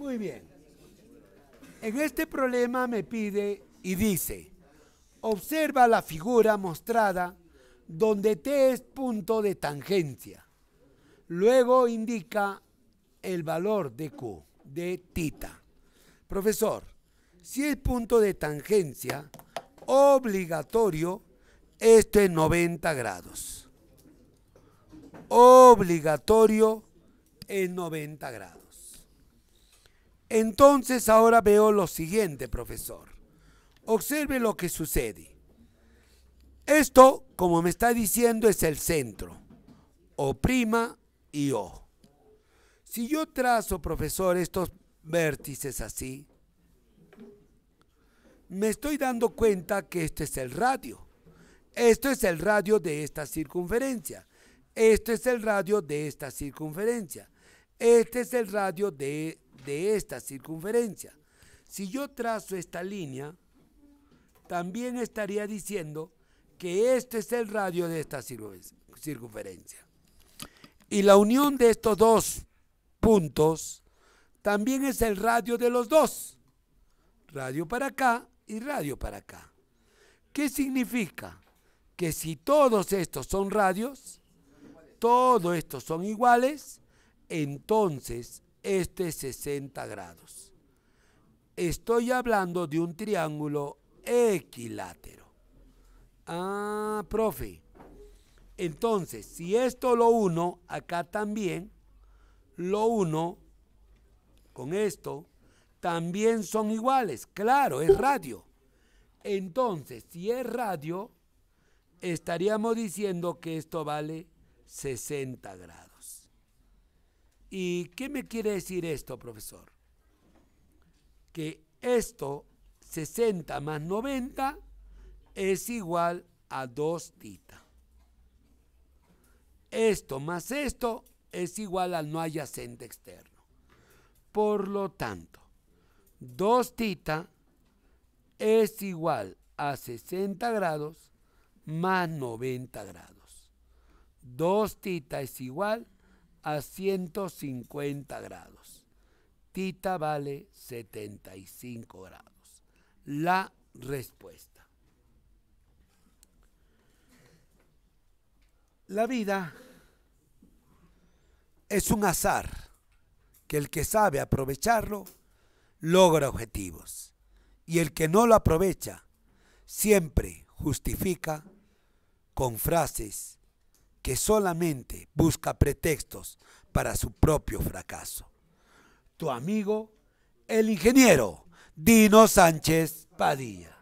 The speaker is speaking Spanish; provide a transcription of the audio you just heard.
Muy bien. En este problema me pide y dice, observa la figura mostrada donde t es punto de tangencia. Luego indica el valor de q, de tita. Profesor, si es punto de tangencia obligatorio, esto es 90 grados. Obligatorio es 90 grados. Entonces ahora veo lo siguiente, profesor. Observe lo que sucede. Esto, como me está diciendo, es el centro. O' y O. Si yo trazo, profesor, estos vértices así, me estoy dando cuenta que este es el radio. Esto es el radio de esta circunferencia. Esto es el radio de esta circunferencia. Este es el radio de, esta circunferencia. Si yo trazo esta línea, también estaría diciendo que este es el radio de esta circunferencia. Y la unión de estos dos puntos también es el radio de los dos. Radio para acá y radio para acá. ¿Qué significa? Que si todos estos son radios, todos estos son iguales entonces este es 60 grados. Estoy hablando de un triángulo equilátero. Ah, profe. Entonces, si esto lo uno, acá también, lo uno con esto, también son iguales. Claro, es radio. Entonces, si es radio, estaríamos diciendo que esto vale 60 grados. ¿Y qué me quiere decir esto, profesor? Que esto, 60 más 90, es igual a 2 tita. Esto más esto es igual al no adyacente externo. Por lo tanto, 2 tita es igual a 60 grados más 90 grados. 2 tita es igual a a 150 grados. Tita vale 75 grados. La respuesta. La vida es un azar que el que sabe aprovecharlo logra objetivos y el que no lo aprovecha siempre justifica con frases que solamente busca pretextos para su propio fracaso. Tu amigo, el ingeniero Dino Sánchez Padilla.